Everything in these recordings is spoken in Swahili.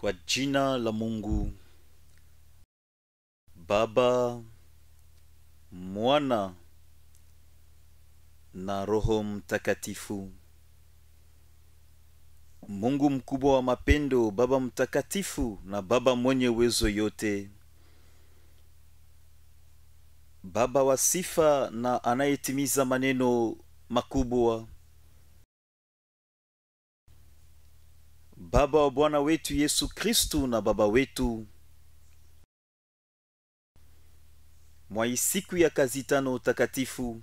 Kwa jina la Mungu Baba, Mwana na Roho Mtakatifu. Mungu mkubwa wa mapendo, Baba mtakatifu na Baba mwenye uwezo yote, Baba wa sifa na anayetimiza maneno makubwa Baba wa Bwana wetu Yesu Kristu na Baba wetu, mwa siku ya kazi tano takatifu,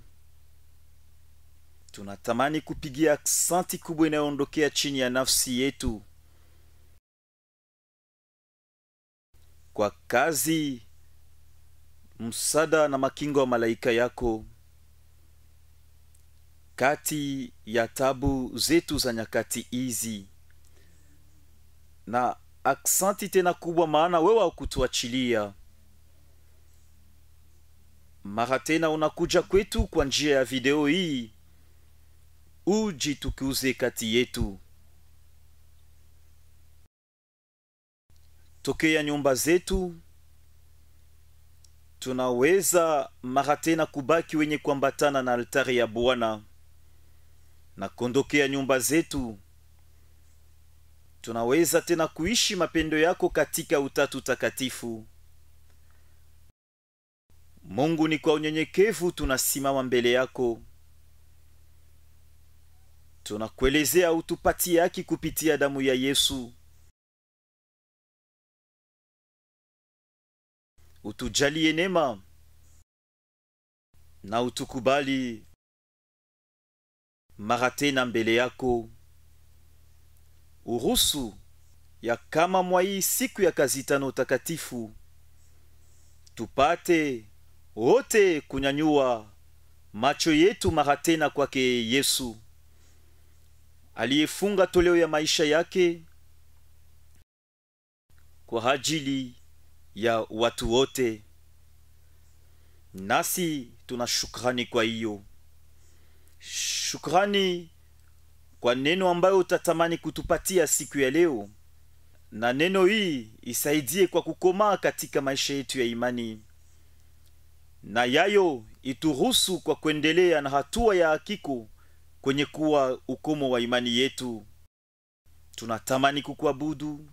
tunatamani kupigia aksanti kubwa inayoondokea chini ya nafsi yetu kwa kazi, msada na makingo wa malaika yako kati ya tabu zetu za nyakati hizi na aksanti tena kubwa, maana wewe haukutuachilia mara tena unakuja kwetu kwa njia ya video hii, uji tukiuze kati yetu, tokea nyumba zetu. Tunaweza mara tena kubaki wenye kuambatana na altari ya Bwana na kondokea nyumba zetu tunaweza tena kuishi mapendo yako katika utatu takatifu mungu ni kwa unyenyekevu tunasimama mbele yako tunakuelezea utupati yake kupitia damu ya yesu utujalie nema na utukubali mara tena mbele yako urusu ya kama mwa siku ya kazi tano takatifu tupate wote kunyanyua macho yetu mara tena kwake Yesu aliyefunga toleo ya maisha yake kwa ajili ya watu wote, nasi tuna shukrani kwa hiyo shukrani kwa neno ambayo utatamani kutupatia siku ya leo, na neno hii isaidie kwa kukomaa katika maisha yetu ya imani, na yayo ituhusu kwa kuendelea na hatua ya hakiko kwenye kuwa ukomo wa imani yetu. Tunatamani kukuabudu,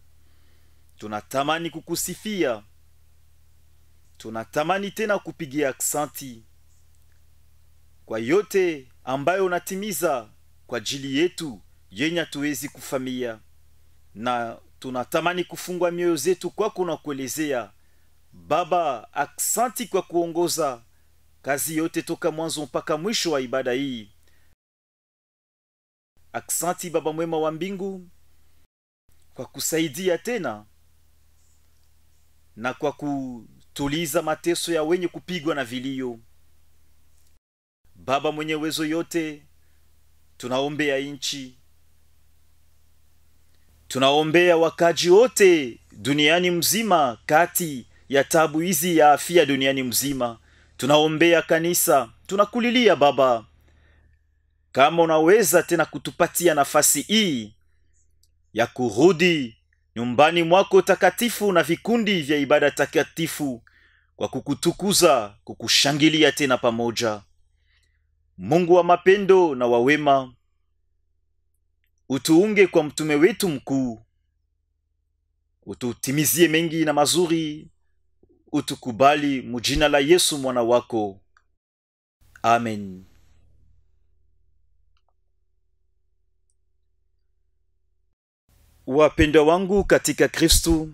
tunatamani kukusifia, tunatamani tena kupigia aksanti kwa yote ambayo unatimiza kwa ajili yetu yenye hatuwezi kufamia, na tunatamani kufungwa mioyo zetu kwako na kuelezea Baba, aksanti kwa kuongoza kazi yote toka mwanzo mpaka mwisho wa ibada hii. Aksanti Baba mwema wa mbingu kwa kusaidia tena na kwa kutuliza mateso ya wenye kupigwa na vilio. Baba mwenye wezo yote tunaombea nchi, tunaombea wakaji wote duniani mzima, kati ya tabu hizi ya afya duniani mzima, tunaombea kanisa, tunakulilia Baba, kama unaweza tena kutupatia nafasi hii ya kurudi nyumbani mwako takatifu na vikundi vya ibada takatifu kwa kukutukuza, kukushangilia tena pamoja. Mungu wa mapendo na wawema, utuunge kwa mtume wetu mkuu, ututimizie mengi na mazuri, utukubali mujina la Yesu mwana wako, amen. Wapendwa wangu katika Kristu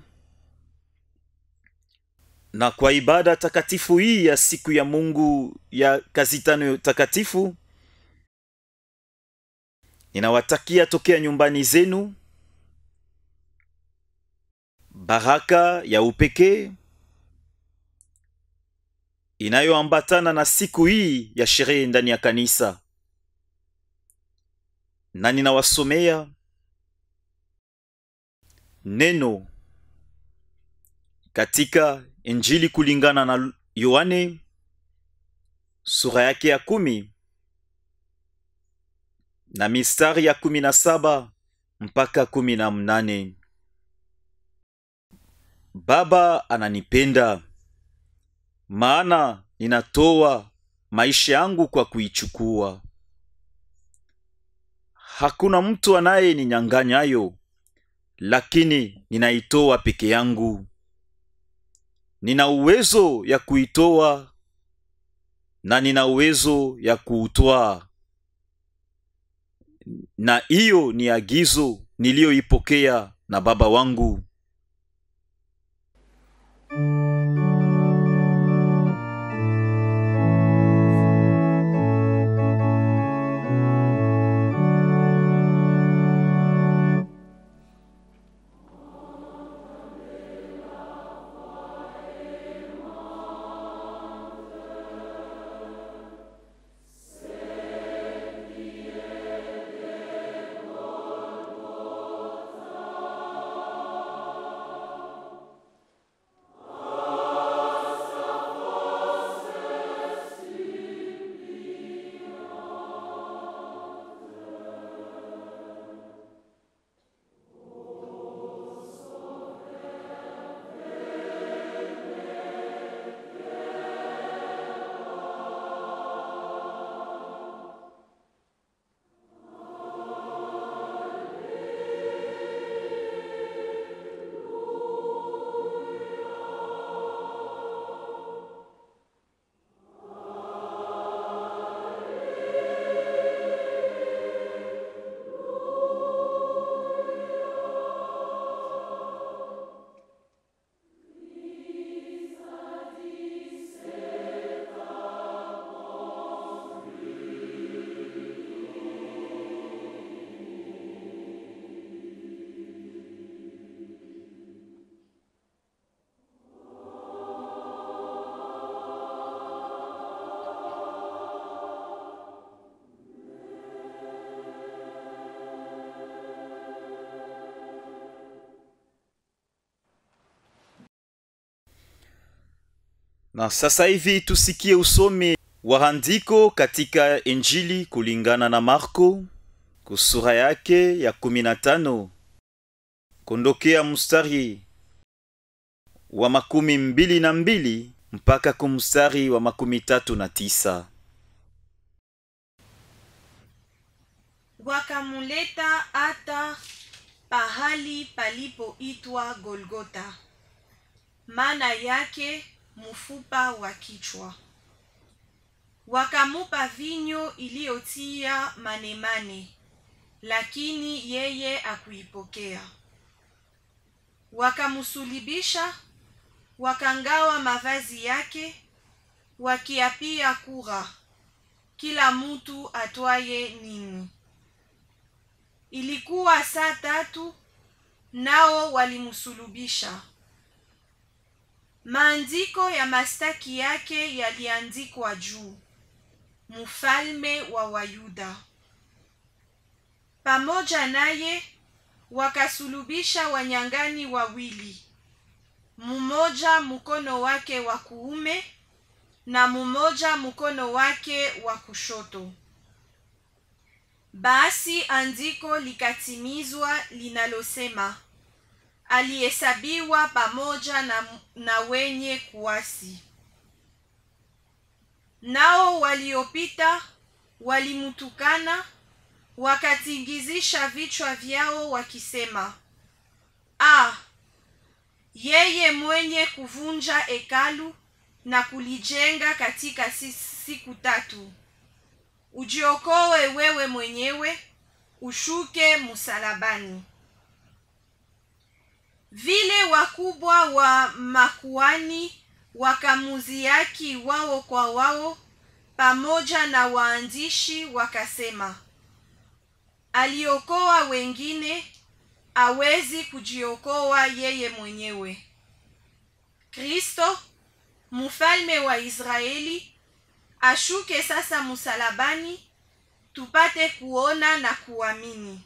na kwa ibada takatifu hii ya siku ya Mungu ya kazi tano takatifu, ninawatakia tokea nyumbani zenu baraka ya upekee inayoambatana na siku hii ya sherehe ndani ya kanisa, na ninawasomea neno katika Injili kulingana na Yohane sura yake ya kumi na mistari ya kumi na saba mpaka kumi na mnane. Baba ananipenda maana ninatoa maisha yangu kwa kuichukua. Hakuna mtu anaye ninyanganyayo lakini ninaitoa peke yangu nina uwezo ya kuitoa na nina uwezo ya kuutoa na hiyo ni agizo niliyoipokea na baba wangu Na sasa hivi tusikie usome wa andiko katika Injili kulingana na Marko kusura yake ya 15 kondokea mstari wa makumi mbili na mbili mpaka kumstari wa makumi tatu na tisa. Wakamuleta hata pahali palipoitwa Golgota, maana yake mfupa wa kichwa. Wakamupa vinyo iliyotia manemane, lakini yeye akuipokea. Wakamusulibisha, wakangawa mavazi yake, wakiapia kura, kila mtu atwaye nini. Ilikuwa saa tatu, nao walimusulubisha Maandiko ya mastaki yake yaliandikwa juu. Mfalme wa Wayuda. Pamoja naye wakasulubisha wanyangani wawili, mmoja mkono wake wa kuume na mmoja mkono wake wa kushoto. Basi andiko likatimizwa linalosema alihesabiwa pamoja na, na wenye kuasi. Nao waliopita walimutukana wakatingizisha vichwa vyao wakisema, ah, yeye mwenye kuvunja hekalu na kulijenga katika siku tatu, ujiokoe wewe mwenyewe, ushuke musalabani vile wakubwa wa makuani wakamuziaki wao kwa wao pamoja na waandishi wakasema, aliokoa wengine, awezi kujiokoa yeye mwenyewe. Kristo mfalme wa Israeli ashuke sasa msalabani, tupate kuona na kuamini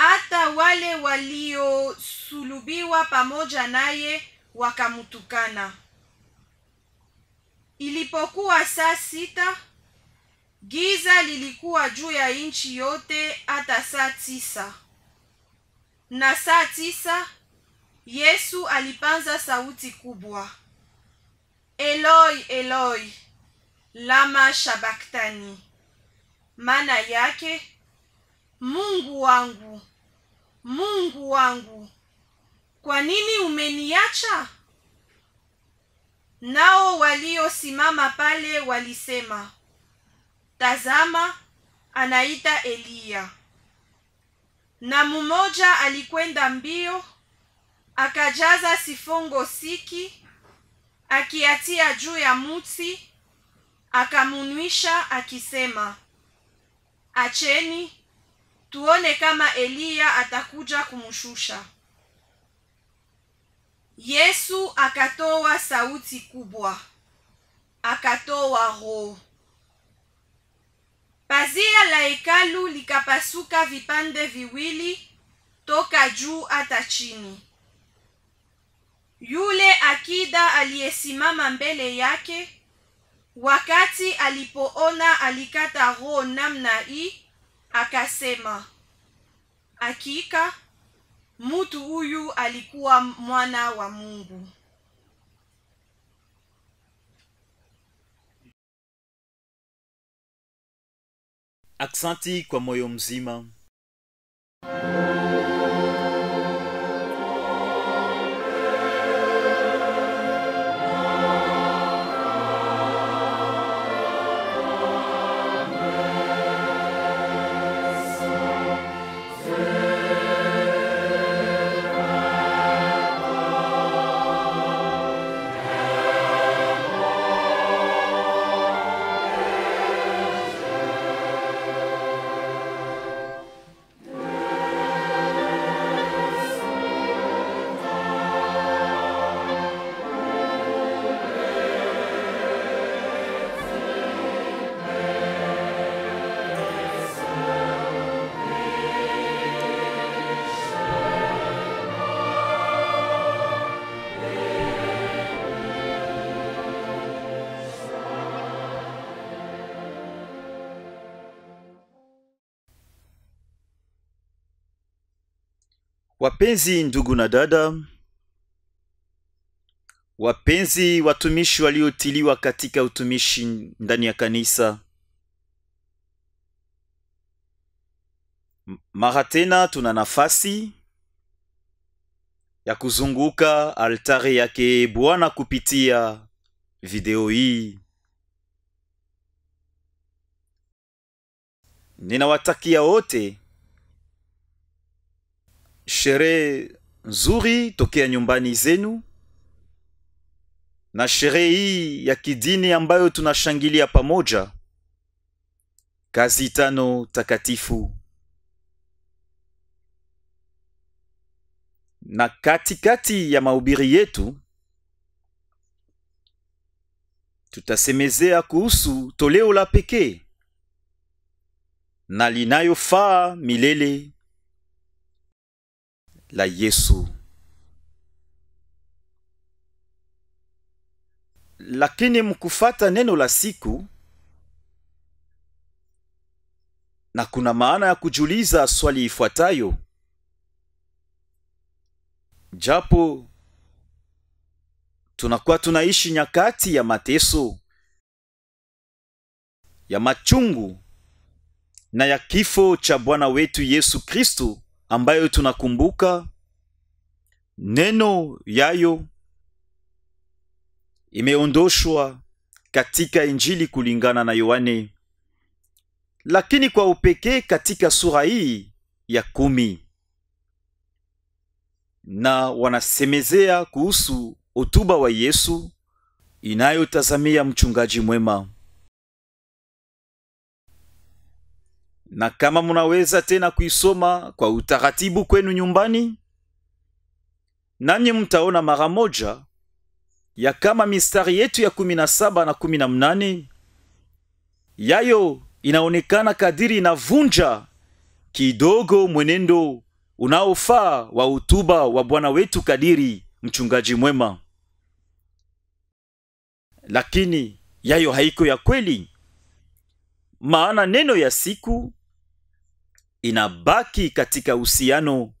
hata wale waliosulubiwa pamoja naye wakamtukana. Ilipokuwa saa sita, giza lilikuwa juu ya nchi yote hata saa tisa. Na saa tisa Yesu alipanza sauti kubwa, Eloi, Eloi, lama shabaktani, maana yake Mungu wangu Mungu wangu, kwa nini umeniacha? Nao waliosimama pale walisema, tazama, anaita Eliya. Na mmoja alikwenda mbio akajaza sifongo siki, akiatia juu ya muti, akamunwisha akisema, acheni tuone kama eliya atakuja kumshusha yesu akatoa sauti kubwa akatoa roho pazia la hekalu likapasuka vipande viwili toka juu hata chini yule akida aliyesimama mbele yake wakati alipoona alikata roho namna hii akasema hakika mtu huyu alikuwa mwana wa Mungu. Aksanti kwa moyo mzima. Wapenzi ndugu na dada, wapenzi watumishi waliotiliwa katika utumishi ndani ya kanisa, mara tena tuna nafasi ya kuzunguka altari yake Bwana kupitia video hii. Ninawatakia wote sherehe nzuri tokea nyumbani zenu, na sherehe hii ya kidini ambayo tunashangilia pamoja kazi tano takatifu. Na katikati kati ya mahubiri yetu tutasemezea kuhusu toleo la pekee na linayofaa milele la Yesu. Lakini mkufata neno la siku, na kuna maana ya kujiuliza swali ifuatayo, japo tunakuwa tunaishi nyakati ya mateso ya machungu na ya kifo cha Bwana wetu Yesu Kristo, ambayo tunakumbuka neno yayo imeondoshwa katika Injili kulingana na Yohane, lakini kwa upekee katika sura hii ya kumi, na wanasemezea kuhusu hotuba wa Yesu inayotazamia mchungaji mwema. na kama mnaweza tena kuisoma kwa utaratibu kwenu nyumbani, nanyi mtaona mara moja ya kama mistari yetu ya kumi na saba na kumi na mnane yayo inaonekana kadiri inavunja kidogo mwenendo unaofaa wa utuba wa Bwana wetu kadiri mchungaji mwema, lakini yayo haiko ya kweli, maana neno ya siku inabaki katika uhusiano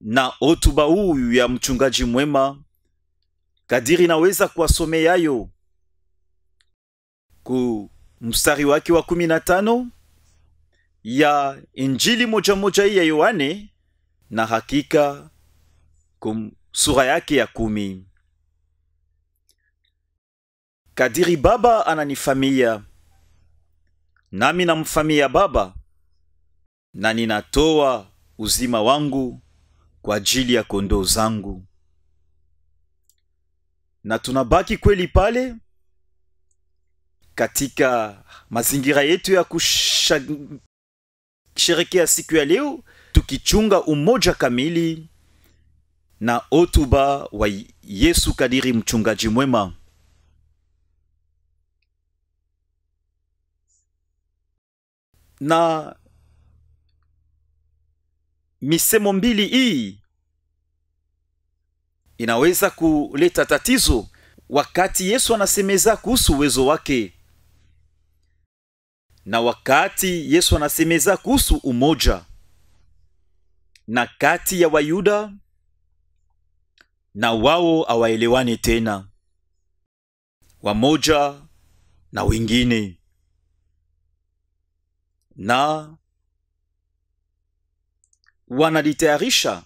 na hotuba huyu ya mchungaji mwema, kadiri naweza kuwasomeayo ku mstari wake wa 15 ya Injili moja moja hii ya Yohane, na hakika kum, sura yake ya kumi. Kadiri Baba ananifamia nami namfamia Baba, na ninatoa uzima wangu kwa ajili ya kondoo zangu. Na tunabaki kweli pale katika mazingira yetu ya kusherekea siku ya leo, tukichunga umoja kamili na otuba wa Yesu kadiri mchungaji mwema. Na misemo mbili hii inaweza kuleta tatizo wakati Yesu anasemeza kuhusu uwezo wake na wakati Yesu anasemeza kuhusu umoja na kati ya Wayuda na wao hawaelewani tena, wamoja na wengine, na wanajitayarisha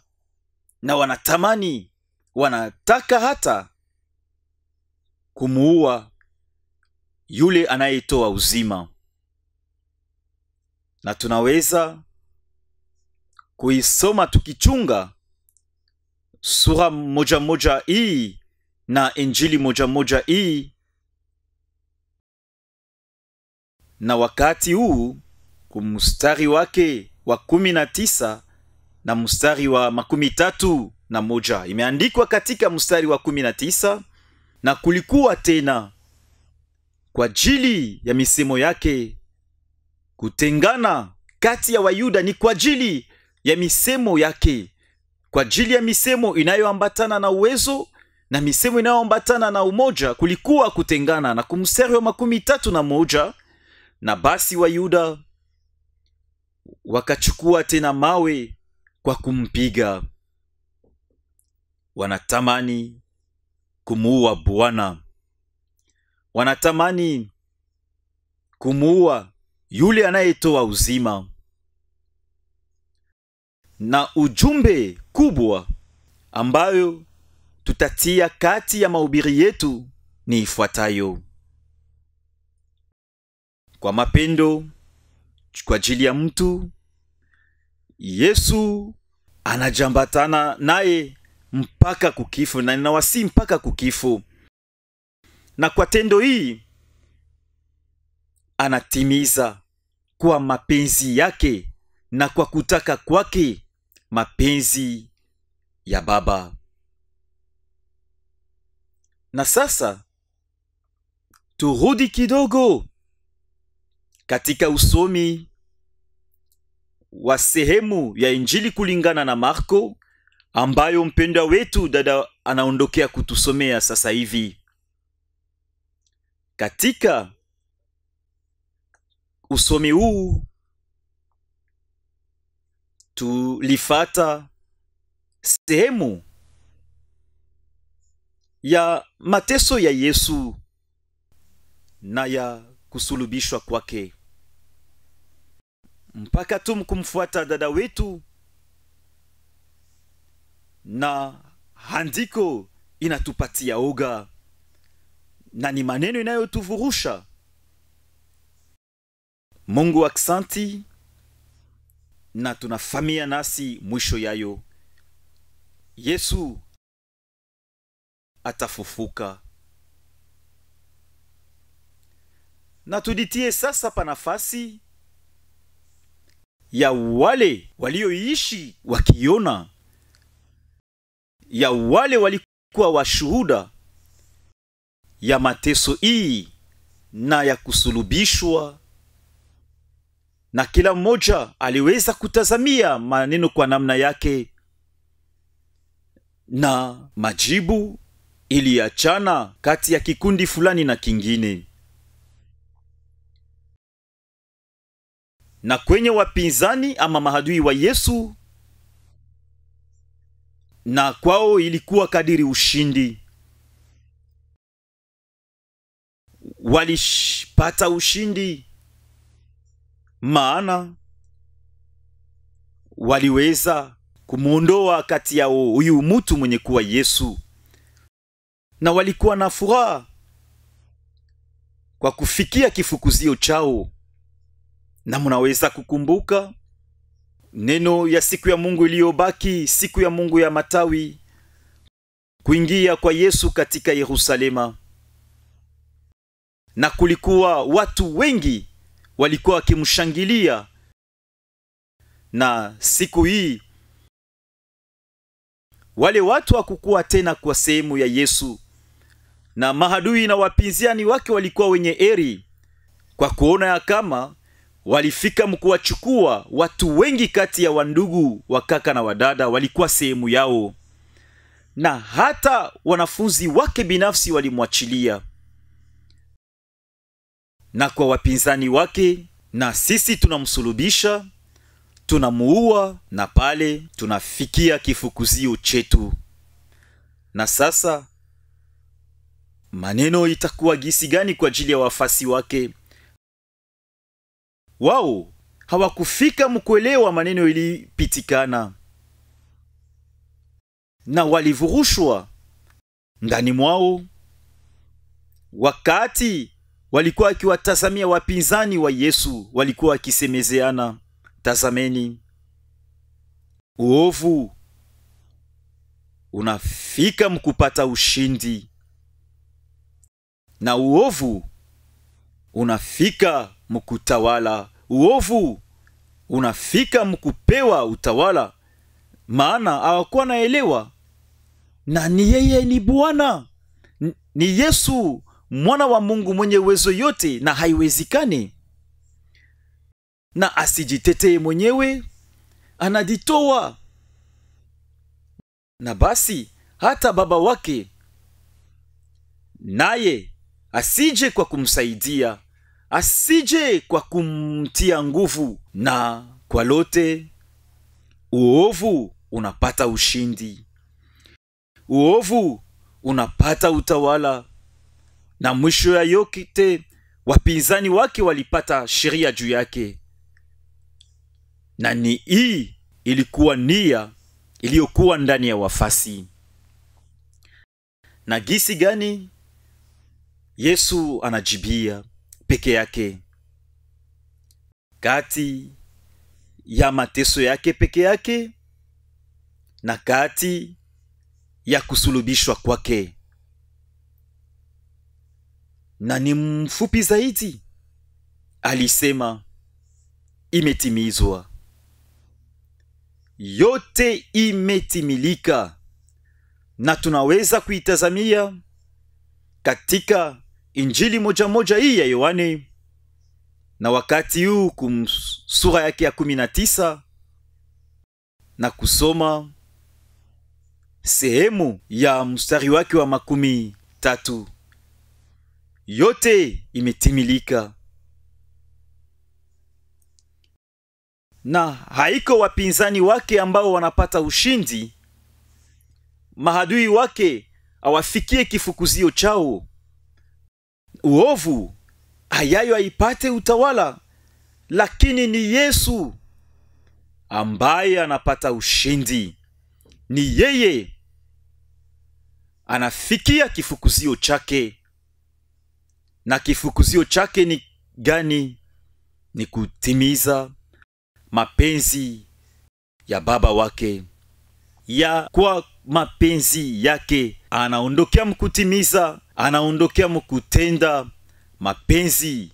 na wanatamani wanataka hata kumuua yule anayetoa uzima na tunaweza kuisoma tukichunga sura moja moja hii e na injili moja moja hii e. na wakati huu kumstari wake wa kumi na tisa na mstari wa makumi tatu na moja imeandikwa katika mstari wa kumi na tisa na kulikuwa tena kwa ajili ya misemo yake kutengana kati ya Wayuda ni kwa ajili ya misemo yake, kwa ajili ya misemo inayoambatana na uwezo na misemo inayoambatana na umoja, kulikuwa kutengana. Na kumstari wa makumi tatu na moja na basi Wayuda wakachukua tena mawe kwa kumpiga. Wanatamani kumuua Bwana, wanatamani kumuua yule anayetoa uzima. Na ujumbe kubwa ambayo tutatia kati ya mahubiri yetu ni ifuatayo: kwa mapendo kwa ajili ya mtu Yesu anajambatana naye mpaka kukifu na ninawasi mpaka kukifu, na kwa tendo hii anatimiza kwa mapenzi yake na kwa kutaka kwake mapenzi ya Baba. Na sasa turudi kidogo katika usomi wa sehemu ya Injili kulingana na Marko ambayo mpendwa wetu dada anaondokea kutusomea sasa hivi. Katika usomi huu tulifata sehemu ya mateso ya Yesu na ya kusulubishwa kwake mpaka tu mkumfuata dada wetu, na handiko inatupatia oga na ni maneno inayotuvurusha. Mungu aksanti, na tunafamia nasi mwisho yayo. Yesu atafufuka, na tuditie sasa pa nafasi ya wale walioishi wakiona, ya wale walikuwa washuhuda ya mateso hii na ya kusulubishwa, na kila mmoja aliweza kutazamia maneno kwa namna yake, na majibu iliachana kati ya kikundi fulani na kingine. na kwenye wapinzani ama mahadui wa Yesu, na kwao ilikuwa kadiri ushindi. Walipata ushindi, maana waliweza kumwondoa kati yao huyu mtu mwenye kuwa Yesu, na walikuwa na furaha kwa kufikia kifukuzio chao na mnaweza kukumbuka neno ya siku ya Mungu iliyobaki, siku ya Mungu ya matawi, kuingia kwa Yesu katika Yerusalema. Na kulikuwa watu wengi walikuwa wakimshangilia, na siku hii wale watu hakukuwa tena kwa sehemu ya Yesu, na mahadui na wapinzani wake walikuwa wenye eri kwa kuona ya kama walifika mkuwachukua watu wengi kati ya wandugu wa kaka na wadada walikuwa sehemu yao, na hata wanafunzi wake binafsi walimwachilia na kwa wapinzani wake, na sisi tunamsulubisha, tunamuua, na pale tunafikia kifukuzio chetu. Na sasa maneno itakuwa gisi gani kwa ajili ya wafasi wake? wao hawakufika mkuelewa maneno ilipitikana na walivurushwa ndani mwao wakati walikuwa wakiwatazamia wapinzani wa Yesu, walikuwa wakisemezeana, tazameni, uovu unafika mkupata ushindi na uovu unafika mkutawala uovu, unafika mkupewa utawala, maana hawakuwa naelewa, na ni yeye ni Bwana, ni Yesu mwana wa Mungu mwenye uwezo yote, na haiwezekani. Na asijitetee mwenyewe, anajitoa na basi hata baba wake naye asije kwa kumsaidia asije kwa kumtia nguvu, na kwa lote uovu unapata ushindi, uovu unapata utawala, na mwisho ya yote wapinzani wake walipata sheria juu yake. Na ni hii ilikuwa nia iliyokuwa ndani ya wafasi. Na gisi gani Yesu anajibia? peke yake kati ya mateso yake peke yake na kati ya kusulubishwa kwake, na ni mfupi zaidi, alisema imetimizwa, yote imetimilika, na tunaweza kuitazamia katika injili moja moja hii ya Yohane na wakati huu kumsura yake ya kumi na tisa na kusoma sehemu ya mstari wake wa makumi tatu yote imetimilika. Na haiko wapinzani wake ambao wanapata ushindi, mahadui wake awafikie kifukuzio chao uovu ayayo aipate utawala, lakini ni Yesu ambaye anapata ushindi. Ni yeye anafikia kifukuzio chake, na kifukuzio chake ni gani? Ni kutimiza mapenzi ya Baba wake, ya kwa mapenzi yake anaondokea mkutimiza anaondokea mukutenda mapenzi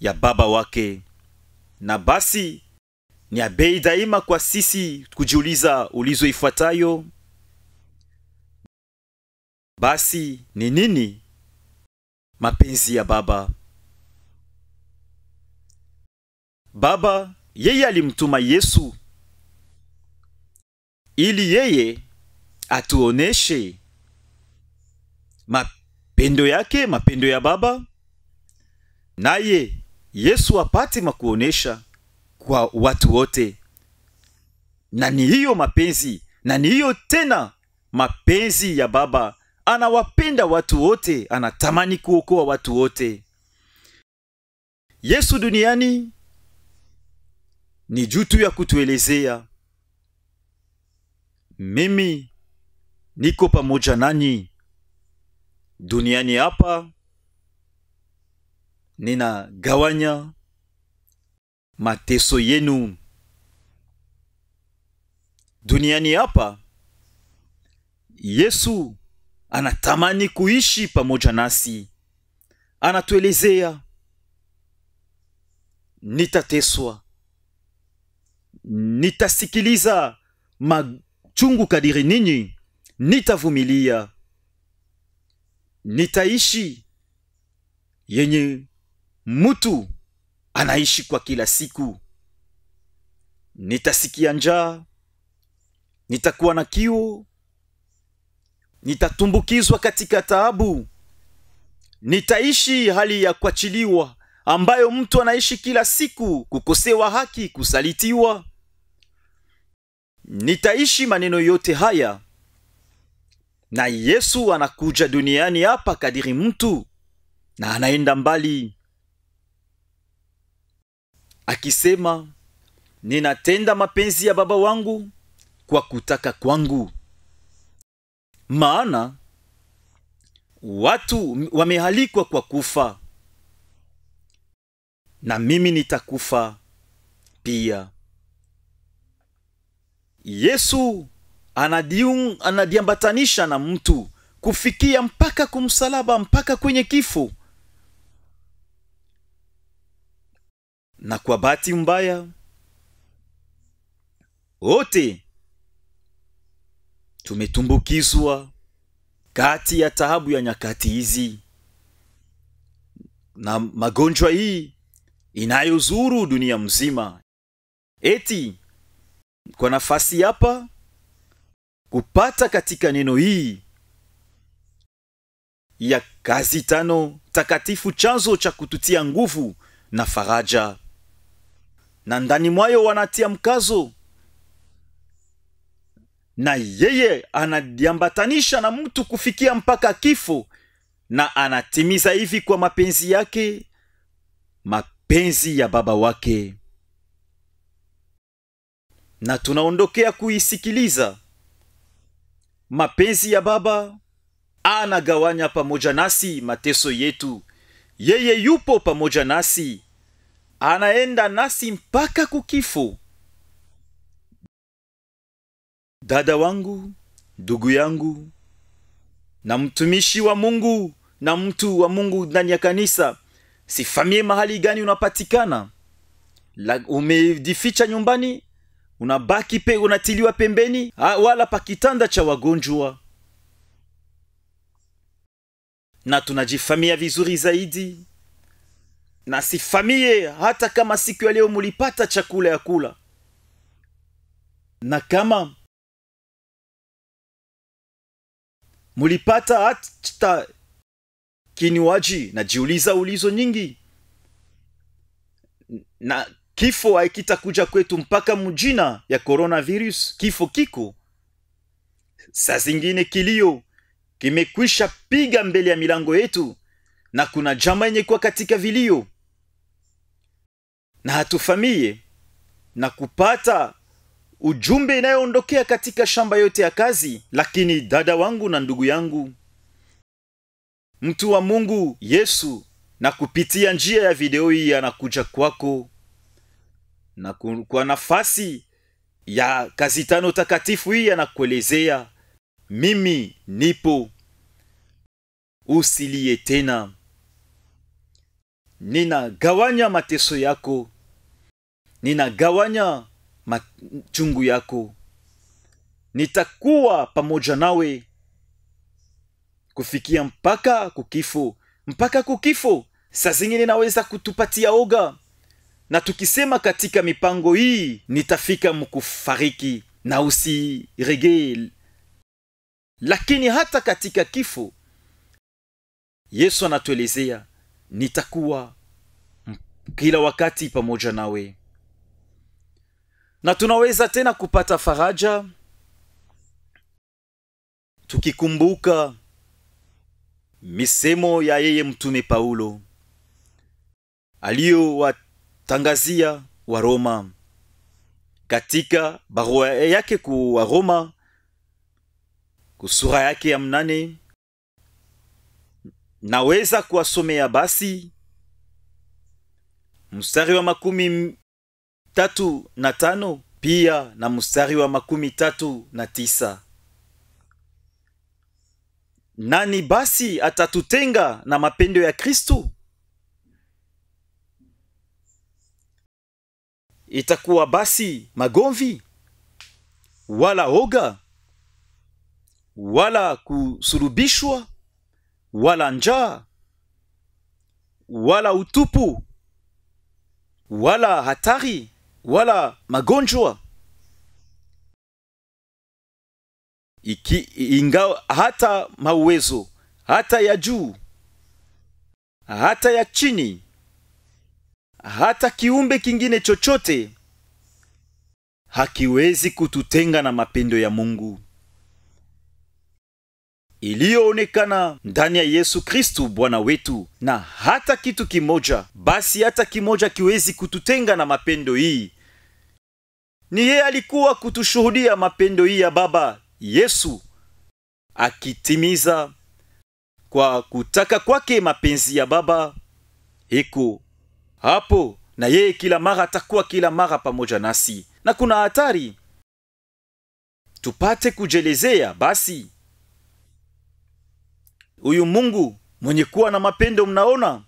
ya baba wake na basi ni abei daima kwa sisi kujiuliza ulizo ifuatayo basi ni nini mapenzi ya baba baba yeye alimtuma yesu ili yeye atuoneshe mapenzi pendo yake, mapendo ya Baba, naye Yesu apate makuonesha kwa watu wote. Na ni hiyo mapenzi, na ni hiyo tena mapenzi ya Baba, anawapenda watu wote, anatamani kuokoa watu wote. Yesu duniani ni jutu ya kutuelezea, mimi niko pamoja nanyi duniani hapa, ninagawanya mateso yenu duniani hapa. Yesu anatamani kuishi pamoja nasi, anatuelezea nitateswa, nitasikiliza machungu kadiri ninyi, nitavumilia nitaishi yenye mtu anaishi kwa kila siku. Nitasikia njaa, nitakuwa na kiu, nitatumbukizwa katika taabu, nitaishi hali ya kuachiliwa ambayo mtu anaishi kila siku, kukosewa haki, kusalitiwa. Nitaishi maneno yote haya na Yesu anakuja duniani hapa kadiri mtu na anaenda mbali akisema, ninatenda mapenzi ya Baba wangu kwa kutaka kwangu. Maana watu wamehalikwa kwa kufa, na mimi nitakufa pia. Yesu anajiambatanisha na mtu kufikia mpaka kumsalaba mpaka kwenye kifo na kwa bahati mbaya wote tumetumbukizwa kati ya taabu ya nyakati hizi na magonjwa hii inayozuru dunia mzima eti kwa nafasi hapa kupata katika neno hii ya kazi tano takatifu chanzo cha kututia nguvu na faraja, na ndani mwayo wanatia mkazo, na yeye anajiambatanisha na mtu kufikia mpaka kifo, na anatimiza hivi kwa mapenzi yake, mapenzi ya Baba wake. Na tunaondokea kuisikiliza mapenzi ya Baba, anagawanya pamoja nasi mateso yetu. Yeye yupo pamoja nasi, anaenda nasi mpaka kukifo. Dada wangu, ndugu yangu, na mtumishi wa Mungu na mtu wa Mungu ndani ya kanisa, sifamie mahali gani unapatikana. umejificha nyumbani, unabaki pe unatiliwa pembeni ha, wala pa kitanda cha wagonjwa, na tunajifamia vizuri zaidi na sifamie, hata kama siku ya leo mulipata chakula ya kula, na kama mulipata hata kinywaji. Najiuliza ulizo nyingi na kifo haikitakuja kwetu mpaka mjina ya coronavirus kifo kiko saa zingine kilio kimekwisha piga mbele ya milango yetu na kuna jama yenye kuwa katika vilio na hatufamie na kupata ujumbe inayoondokea katika shamba yote ya kazi lakini dada wangu na ndugu yangu mtu wa mungu yesu na kupitia njia ya video hii anakuja kwako na kwa nafasi ya kazi tano takatifu hii anakuelezea mimi nipo, usilie tena, ninagawanya mateso yako, ninagawanya machungu yako, nitakuwa pamoja nawe kufikia mpaka kukifo, mpaka kukifo. Saa zingine naweza kutupatia oga na tukisema katika mipango hii nitafika mkufariki na usiregee lakini hata katika kifo yesu anatuelezea nitakuwa kila wakati pamoja nawe na tunaweza tena kupata faraja tukikumbuka misemo ya yeye mtume paulo aliyowa tangazia Waroma katika barua yake ku Waroma kusura yake ya mnane naweza kuwasomea basi mstari wa makumi tatu na tano pia na mstari wa makumi tatu na tisa nani basi atatutenga na mapendo ya Kristu? itakuwa basi magomvi wala oga wala kusulubishwa wala njaa wala utupu wala hatari wala magonjwa Iki, ingawa hata mauwezo hata ya juu hata ya chini hata kiumbe kingine chochote hakiwezi kututenga na mapendo ya Mungu iliyoonekana ndani ya Yesu Kristu Bwana wetu, na hata kitu kimoja basi, hata kimoja kiwezi kututenga na mapendo hii. Ni yeye alikuwa kutushuhudia mapendo hii ya Baba Yesu, akitimiza kwa kutaka kwake mapenzi ya Baba iko hapo, na yeye kila mara atakuwa kila mara pamoja nasi, na kuna hatari tupate kujelezea. Basi huyu Mungu mwenye kuwa na mapendo, mnaona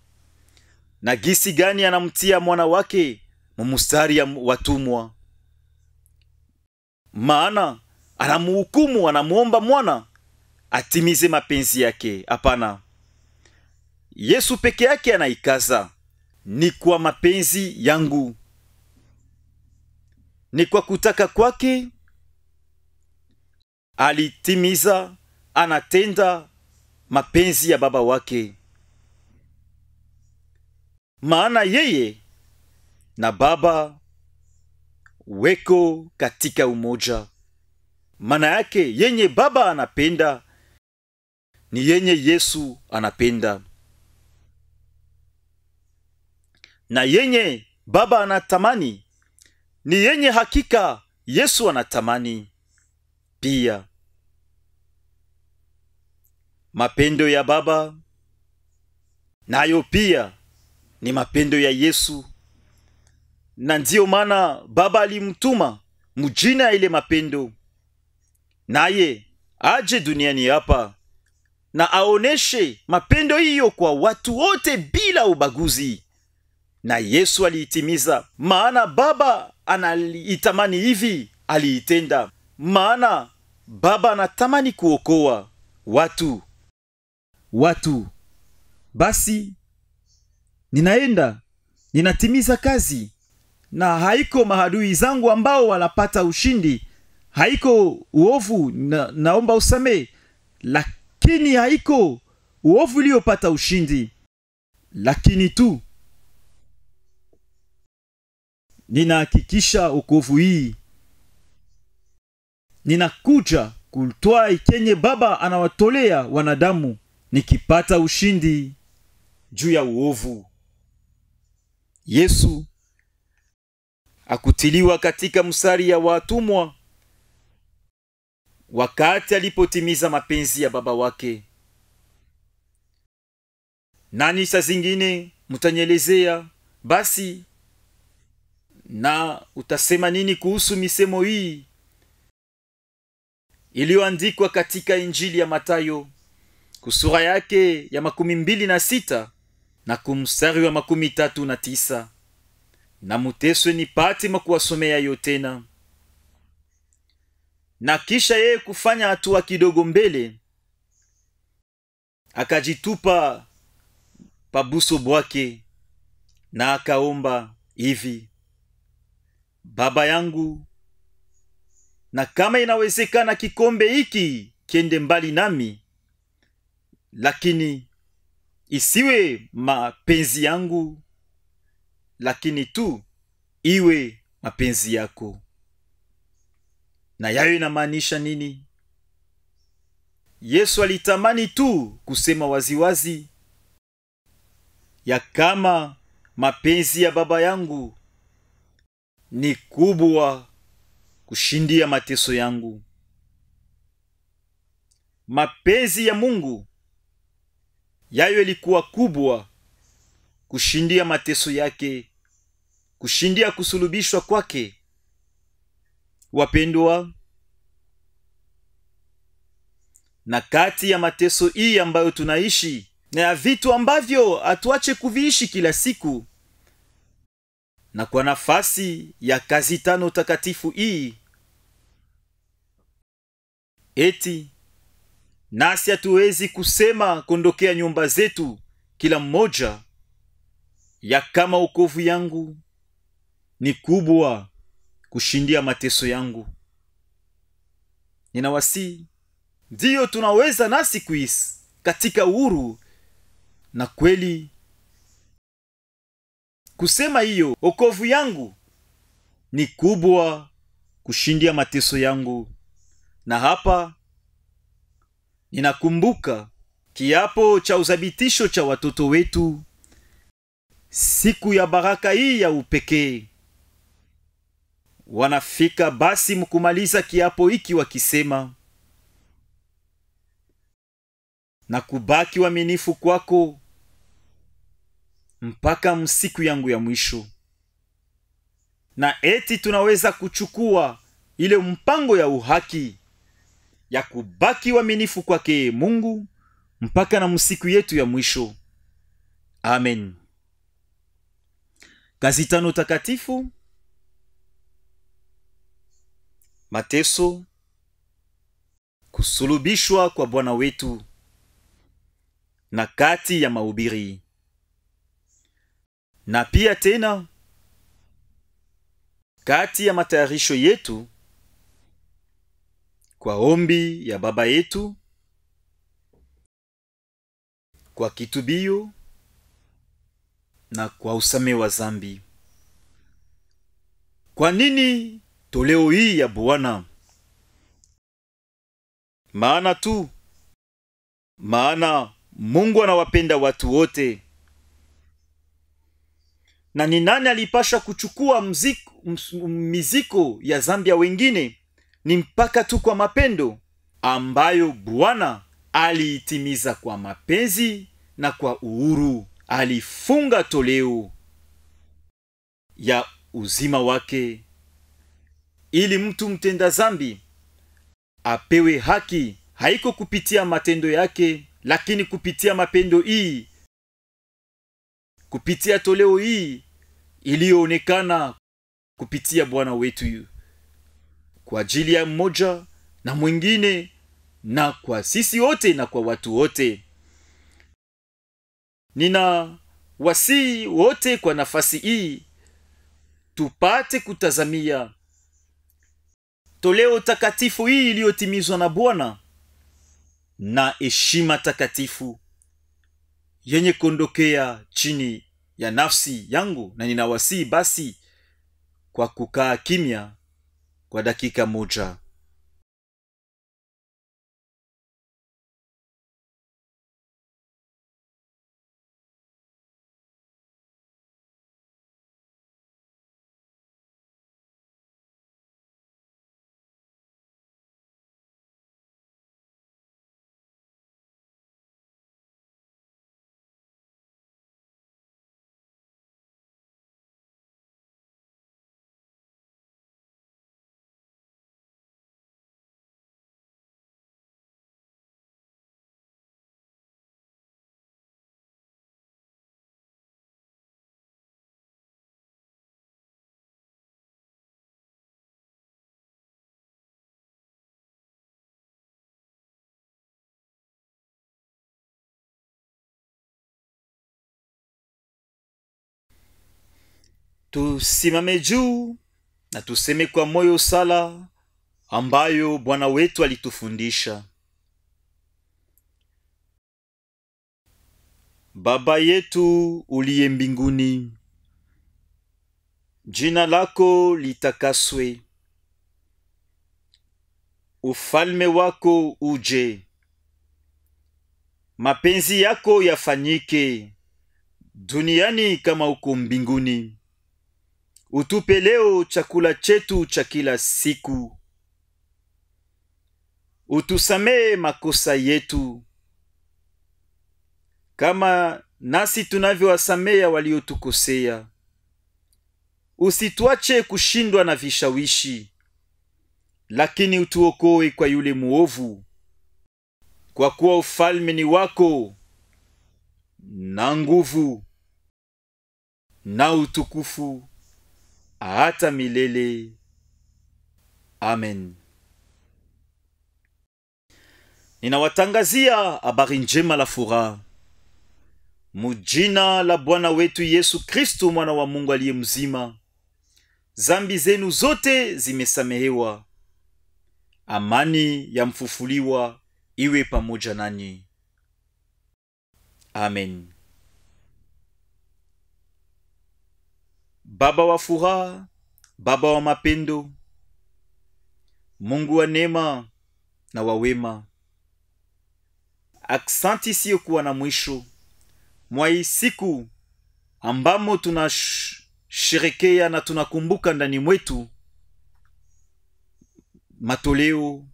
na gisi gani anamtia mwana wake mumustari ya watumwa, maana anamuhukumu, anamuomba mwana atimize mapenzi yake. Hapana, Yesu peke yake anaikaza ni kwa mapenzi yangu, ni kwa kutaka kwake alitimiza, anatenda mapenzi ya Baba wake, maana yeye na Baba weko katika umoja. Maana yake yenye Baba anapenda ni yenye Yesu anapenda. na yenye Baba anatamani ni yenye hakika Yesu anatamani pia. Mapendo ya Baba nayo na pia ni mapendo ya Yesu, na ndiyo maana Baba alimtuma mjina ya ile mapendo, naye aje duniani hapa na aoneshe mapendo hiyo kwa watu wote bila ubaguzi na Yesu aliitimiza, maana Baba anaitamani hivi, aliitenda, maana Baba anatamani kuokoa watu watu. Basi ninaenda ninatimiza kazi, na haiko mahadui zangu ambao wanapata ushindi, haiko uovu na, naomba usamee, lakini haiko uovu uliopata ushindi, lakini tu ninahakikisha okovu hii, ninakuja kutwai kenye Baba anawatolea wanadamu, nikipata ushindi juu ya uovu. Yesu akutiliwa katika mstari ya watumwa wakati alipotimiza mapenzi ya Baba wake. Nani sa zingine mutanyelezea basi na utasema nini kuhusu misemo hii iliyoandikwa katika Injili ya Matayo kusura yake ya makumi mbili na sita na kumsari wa makumi tatu na tisa na muteswe nipate makuwasomea yo tena na kisha yeye kufanya hatua kidogo mbele akajitupa pabuso bwake na akaomba hivi Baba yangu, na kama inawezekana kikombe hiki kiende mbali nami, lakini isiwe mapenzi yangu, lakini tu iwe mapenzi yako. Na yayo inamaanisha nini? Yesu alitamani tu kusema waziwazi ya kama mapenzi ya Baba yangu ni kubwa kushindia mateso yangu. Mapenzi ya Mungu yayo ilikuwa kubwa kushindia mateso yake, kushindia kusulubishwa kwake. Wapendwa, na kati ya mateso hii ambayo tunaishi na ya vitu ambavyo hatuache kuviishi kila siku na kwa nafasi ya kazi tano takatifu hii eti nasi hatuwezi kusema kondokea nyumba zetu kila mmoja ya kama ukovu yangu ni kubwa kushindia mateso yangu ninawasi ndiyo tunaweza nasi kuisi katika uhuru na kweli kusema hiyo, okovu yangu ni kubwa kushindia mateso yangu. Na hapa ninakumbuka kiapo cha udhabitisho cha watoto wetu siku ya baraka hii ya upekee. Wanafika basi mkumaliza kiapo hiki wakisema, na kubaki waminifu kwako mpaka msiku yangu ya mwisho. Na eti tunaweza kuchukua ile mpango ya uhaki ya kubaki waminifu kwake Mungu mpaka na msiku yetu ya mwisho. Amen. Kazi tano takatifu: mateso, kusulubishwa kwa Bwana wetu na kati ya maubiri na pia tena kati ya matayarisho yetu kwa ombi ya Baba yetu, kwa kitubio na kwa usame wa zambi. Kwa nini toleo hii ya Bwana? Maana tu maana Mungu anawapenda watu wote na ni nani alipasha kuchukua mziku, miziko ya zambia ya wengine ni mpaka tu kwa mapendo ambayo Bwana aliitimiza kwa mapenzi na kwa uhuru alifunga toleo ya uzima wake ili mtu mtenda zambi apewe haki, haiko kupitia matendo yake, lakini kupitia mapendo hii, kupitia toleo hii iliyoonekana kupitia Bwana wetu kwa ajili ya mmoja na mwingine, na kwa sisi wote na kwa watu wote. Nina wasii wote kwa nafasi hii tupate kutazamia toleo takatifu hii iliyotimizwa na Bwana na heshima takatifu yenye kuondokea chini ya nafsi yangu na ninawasii basi kwa kukaa kimya kwa dakika moja tusimame juu na tuseme kwa moyo sala ambayo Bwana wetu alitufundisha. Baba yetu uliye mbinguni, jina lako litakaswe, ufalme wako uje, mapenzi yako yafanyike duniani kama uko mbinguni utupe leo chakula chetu cha kila siku, utusamee makosa yetu kama nasi tunavyowasamea waliotukosea, usituache kushindwa na vishawishi, lakini utuokoe kwa yule muovu, kwa kuwa ufalme ni wako na nguvu na utukufu hata milele. Amen. Ninawatangazia habari njema la furaha mujina la Bwana wetu Yesu Kristu, mwana wa Mungu aliye mzima. Zambi zenu zote zimesamehewa, amani ya mfufuliwa iwe pamoja nanyi. Amen. Baba wa furaha, Baba wa mapendo, Mungu wa neema na wawema wema, aksanti isiyokuwa na mwisho mwai siku ambamo tunasherekea na tunakumbuka ndani mwetu matoleo,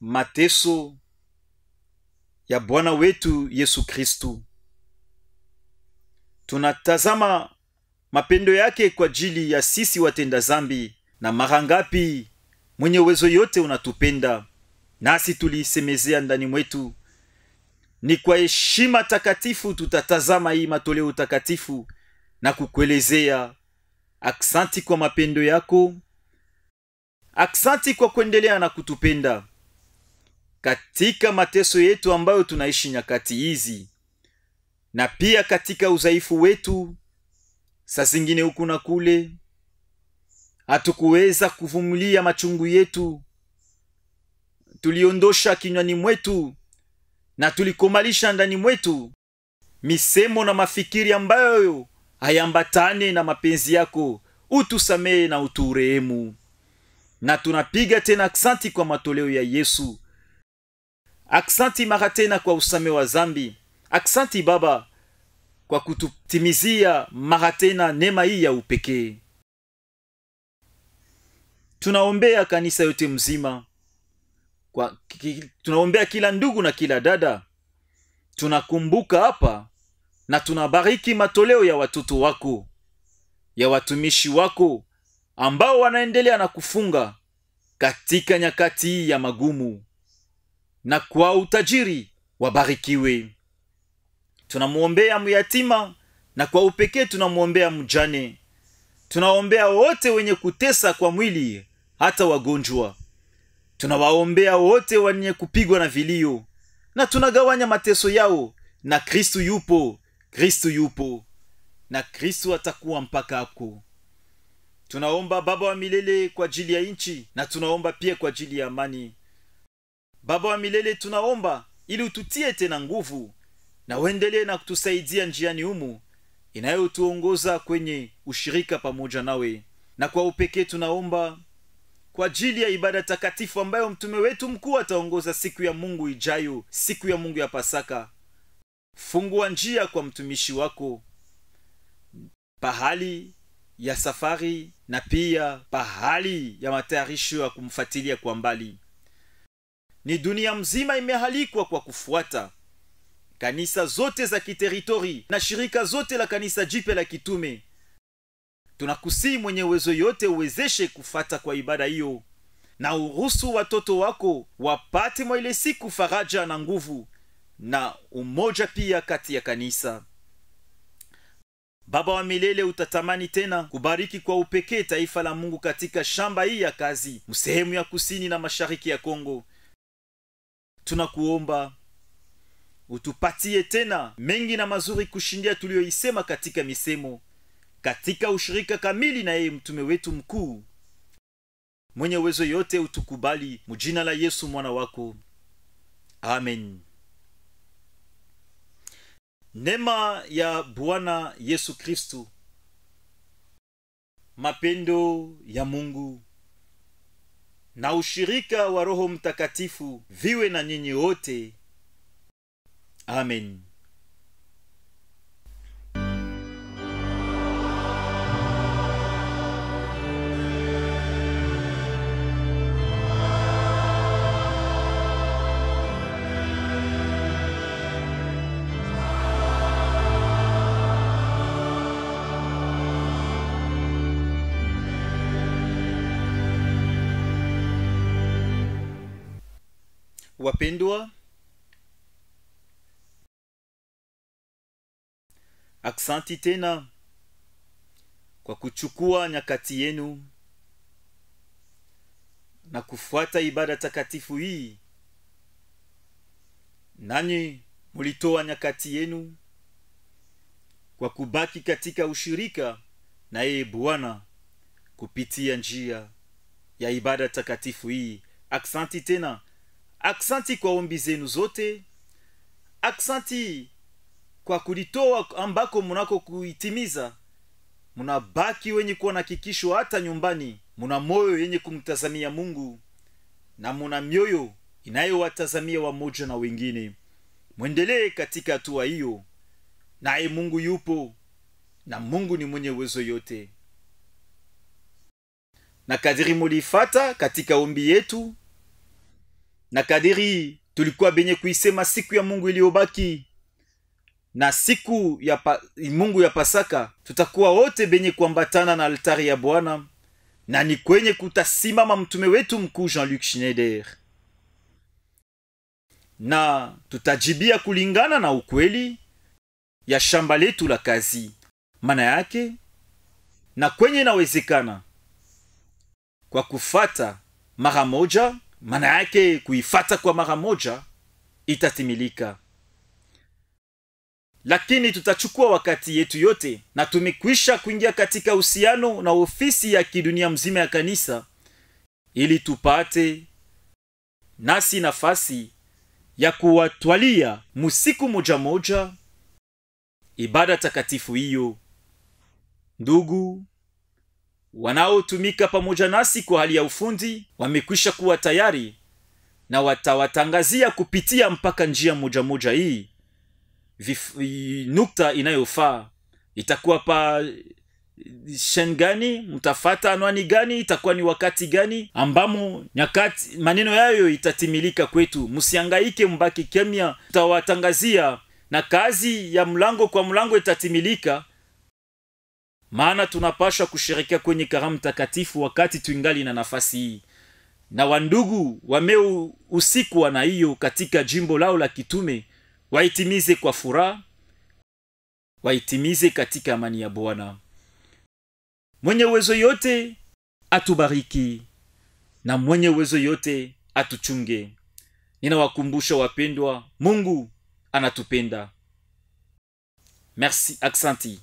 mateso ya Bwana wetu Yesu Kristu. Tunatazama mapendo yake kwa ajili ya sisi watenda zambi. Na mara ngapi mwenye uwezo yote unatupenda nasi tuliisemezea ndani mwetu. Ni kwa heshima takatifu tutatazama hii matoleo takatifu na kukuelezea aksanti kwa mapendo yako, aksanti kwa kuendelea na kutupenda katika mateso yetu ambayo tunaishi nyakati hizi, na pia katika udhaifu wetu saa zingine huku na kule hatukuweza kuvumilia machungu yetu tuliondosha kinywani mwetu na tulikomalisha ndani mwetu misemo na mafikiri ambayo hayambatane na mapenzi yako utusamehe na uturehemu na tunapiga tena aksanti kwa matoleo ya yesu aksanti mara tena kwa usamehe wa zambi aksanti baba kwa kututimizia mara tena neema hii ya upekee. Tunaombea kanisa yote mzima kwa, ki, tunaombea kila ndugu na kila dada. Tunakumbuka hapa na tunabariki matoleo ya watoto wako, ya watumishi wako ambao wanaendelea na kufunga katika nyakati ya magumu, na kwa utajiri wabarikiwe tunamwombea myatima na kwa upekee tunamwombea mjane tunaombea wote wenye kutesa kwa mwili hata wagonjwa tunawaombea wote wenye kupigwa na vilio na tunagawanya mateso yao na kristu yupo kristu yupo na kristu atakuwa mpaka hapo tunaomba baba wa milele kwa ajili ya nchi na tunaomba pia kwa ajili ya amani baba wa milele tunaomba ili ututie tena nguvu na uendelee na kutusaidia njiani humu inayotuongoza kwenye ushirika pamoja nawe na kwa upekee tunaomba kwa ajili ya ibada takatifu ambayo mtume wetu mkuu ataongoza siku ya mungu ijayo siku ya mungu ya pasaka fungua njia kwa mtumishi wako pahali ya safari na pia pahali ya matayarisho ya kumfuatilia kwa mbali ni dunia mzima imehalikwa kwa kufuata kanisa zote za kiteritori na shirika zote la kanisa jipe la kitume tunakusii mwenye uwezo yote uwezeshe kufata kwa ibada hiyo na urusu watoto wako wapate mwa ile siku faraja na nguvu na umoja pia kati ya kanisa baba wa milele utatamani tena kubariki kwa upekee taifa la mungu katika shamba hii ya kazi msehemu ya kusini na mashariki ya kongo tunakuomba utupatie tena mengi na mazuri kushindia tuliyoisema katika misemo, katika ushirika kamili na yeye mtume wetu mkuu mwenye uwezo yote, utukubali mujina la Yesu mwana wako, amen. Nema ya Bwana Yesu Kristu, mapendo ya Mungu na ushirika wa Roho Mtakatifu viwe na nyinyi wote. Amen. Wapendwa, aksanti tena kwa kuchukua nyakati yenu na kufuata ibada takatifu hii nanyi mulitoa nyakati yenu kwa kubaki katika ushirika na yeye bwana kupitia njia ya ibada takatifu hii aksanti tena aksanti kwa ombi zenu zote aksanti kwa kulitoa ambako munako kuitimiza munabaki wenye kuwa na kikisho hata nyumbani muna moyo yenye kumtazamia mungu na muna mioyo inayowatazamia wamoja na wengine mwendelee katika hatua hiyo naye mungu yupo na mungu ni mwenye uwezo yote na kadiri mulifata katika ombi yetu na kadiri tulikuwa benye kuisema siku ya mungu iliyobaki na siku ya pa, mungu ya pasaka tutakuwa wote benye kuambatana na altari ya bwana na ni kwenye kutasimama mtume wetu mkuu jean-luc schneider na tutajibia kulingana na ukweli ya shamba letu la kazi maana yake na kwenye inawezekana kwa kufata mara moja maana yake kuifata kwa mara moja itatimilika lakini tutachukua wakati yetu yote na tumekwisha kuingia katika uhusiano na ofisi ya kidunia mzima ya kanisa ili tupate nasi nafasi ya kuwatwalia musiku moja moja ibada takatifu hiyo. Ndugu wanaotumika pamoja nasi kwa hali ya ufundi wamekwisha kuwa tayari na watawatangazia kupitia mpaka njia moja moja hii vif, nukta inayofaa itakuwa pa shen gani mtafata anwani gani itakuwa ni wakati gani ambamo nyakati maneno yayo itatimilika kwetu msiangaike mbaki kemya tutawatangazia na kazi ya mlango kwa mlango itatimilika maana tunapashwa kusherekea kwenye karamu takatifu wakati tuingali na nafasi hii na wandugu wameu usiku na hiyo katika jimbo lao la kitume waitimize kwa furaha, waitimize katika amani ya Bwana. Mwenye uwezo yote atubariki na mwenye uwezo yote atuchunge. Ninawakumbusha wapendwa, Mungu anatupenda. Merci, aksanti.